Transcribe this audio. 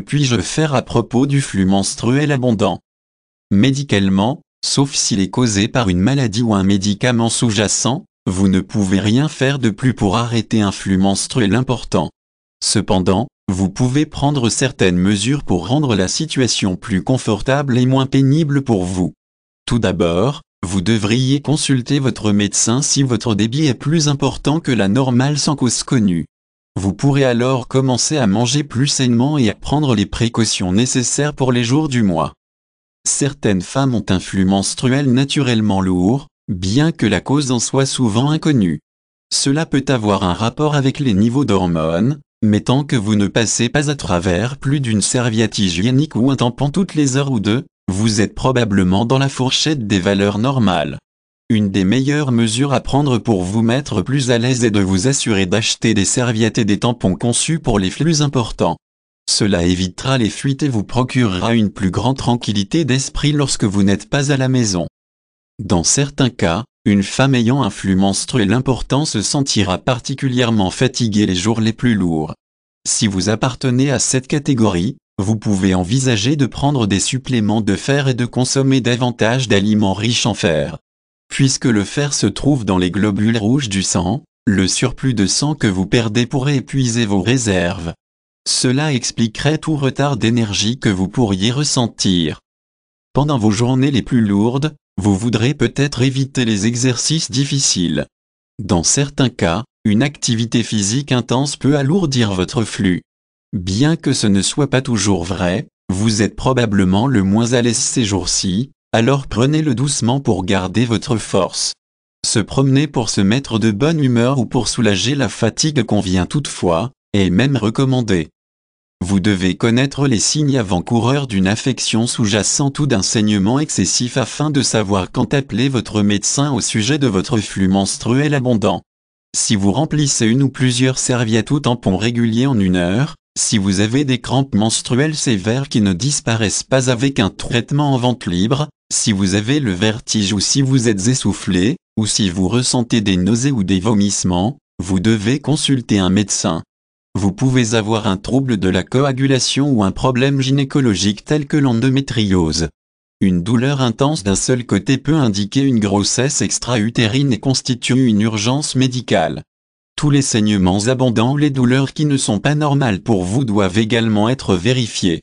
puis-je faire à propos du flux menstruel abondant Médicalement, sauf s'il est causé par une maladie ou un médicament sous-jacent, vous ne pouvez rien faire de plus pour arrêter un flux menstruel important. Cependant, vous pouvez prendre certaines mesures pour rendre la situation plus confortable et moins pénible pour vous. Tout d'abord, vous devriez consulter votre médecin si votre débit est plus important que la normale sans cause connue. Vous pourrez alors commencer à manger plus sainement et à prendre les précautions nécessaires pour les jours du mois. Certaines femmes ont un flux menstruel naturellement lourd, bien que la cause en soit souvent inconnue. Cela peut avoir un rapport avec les niveaux d'hormones, mais tant que vous ne passez pas à travers plus d'une serviette hygiénique ou un tampon toutes les heures ou deux, vous êtes probablement dans la fourchette des valeurs normales. Une des meilleures mesures à prendre pour vous mettre plus à l'aise est de vous assurer d'acheter des serviettes et des tampons conçus pour les flux importants. Cela évitera les fuites et vous procurera une plus grande tranquillité d'esprit lorsque vous n'êtes pas à la maison. Dans certains cas, une femme ayant un flux menstruel important se sentira particulièrement fatiguée les jours les plus lourds. Si vous appartenez à cette catégorie, vous pouvez envisager de prendre des suppléments de fer et de consommer davantage d'aliments riches en fer. Puisque le fer se trouve dans les globules rouges du sang, le surplus de sang que vous perdez pourrait épuiser vos réserves. Cela expliquerait tout retard d'énergie que vous pourriez ressentir. Pendant vos journées les plus lourdes, vous voudrez peut-être éviter les exercices difficiles. Dans certains cas, une activité physique intense peut alourdir votre flux. Bien que ce ne soit pas toujours vrai, vous êtes probablement le moins à l'aise ces jours-ci, alors prenez-le doucement pour garder votre force. Se promener pour se mettre de bonne humeur ou pour soulager la fatigue convient toutefois, et même recommandé. Vous devez connaître les signes avant-coureurs d'une affection sous-jacente ou d'un saignement excessif afin de savoir quand appeler votre médecin au sujet de votre flux menstruel abondant. Si vous remplissez une ou plusieurs serviettes ou tampons réguliers en une heure, si vous avez des crampes menstruelles sévères qui ne disparaissent pas avec un traitement en vente libre, si vous avez le vertige ou si vous êtes essoufflé, ou si vous ressentez des nausées ou des vomissements, vous devez consulter un médecin. Vous pouvez avoir un trouble de la coagulation ou un problème gynécologique tel que l'endométriose. Une douleur intense d'un seul côté peut indiquer une grossesse extra-utérine et constitue une urgence médicale tous les saignements abondants, les douleurs qui ne sont pas normales pour vous doivent également être vérifiées.